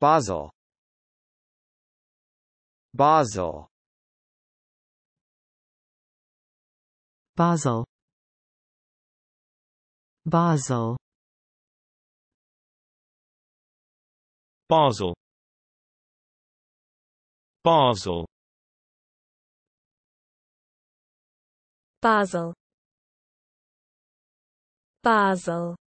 Basel Basel Basel Basel Basel Basel Basel Basel